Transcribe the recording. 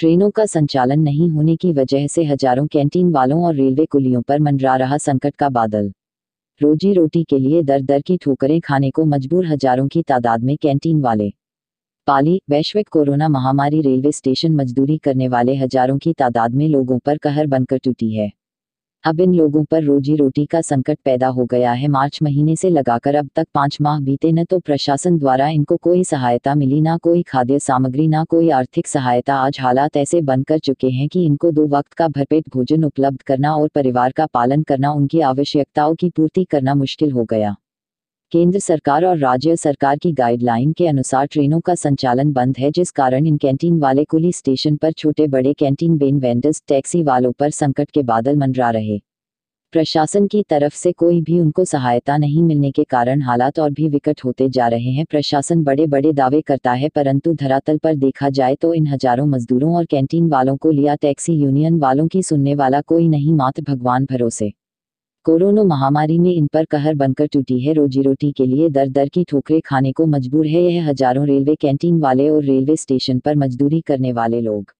ट्रेनों का संचालन नहीं होने की वजह से हजारों कैंटीन वालों और रेलवे कुलियों पर मंडरा रहा संकट का बादल रोजी रोटी के लिए दर दर की ठोकरें खाने को मजबूर हजारों की तादाद में कैंटीन वाले पाली वैश्विक कोरोना महामारी रेलवे स्टेशन मजदूरी करने वाले हजारों की तादाद में लोगों पर कहर बनकर टूटी है अब इन लोगों पर रोजी रोटी का संकट पैदा हो गया है मार्च महीने से लगाकर अब तक पाँच माह बीते न तो प्रशासन द्वारा इनको कोई सहायता मिली ना कोई खाद्य सामग्री ना कोई आर्थिक सहायता आज हालात ऐसे बन कर चुके हैं कि इनको दो वक्त का भरपेट भोजन उपलब्ध करना और परिवार का पालन करना उनकी आवश्यकताओं की पूर्ति करना मुश्किल हो गया केंद्र सरकार और राज्य सरकार की गाइडलाइन के अनुसार ट्रेनों का संचालन बंद है जिस कारण इन कैंटीन वाले कुली स्टेशन पर छोटे बड़े कैंटीन बेन वेंडर्स टैक्सी वालों पर संकट के बादल मंडरा रहे प्रशासन की तरफ से कोई भी उनको सहायता नहीं मिलने के कारण हालात और भी विकट होते जा रहे हैं प्रशासन बड़े बड़े दावे करता है परंतु धरातल पर देखा जाए तो इन हजारों मजदूरों और कैंटीन वालों को लिया टैक्सी यूनियन वालों की सुनने वाला कोई नहीं मात्र भगवान भरोसे कोरोना महामारी ने इन पर कहर बनकर टूटी है रोजी रोटी के लिए दर दर की ठोकरें खाने को मजबूर है यह हजारों रेलवे कैंटीन वाले और रेलवे स्टेशन पर मजदूरी करने वाले लोग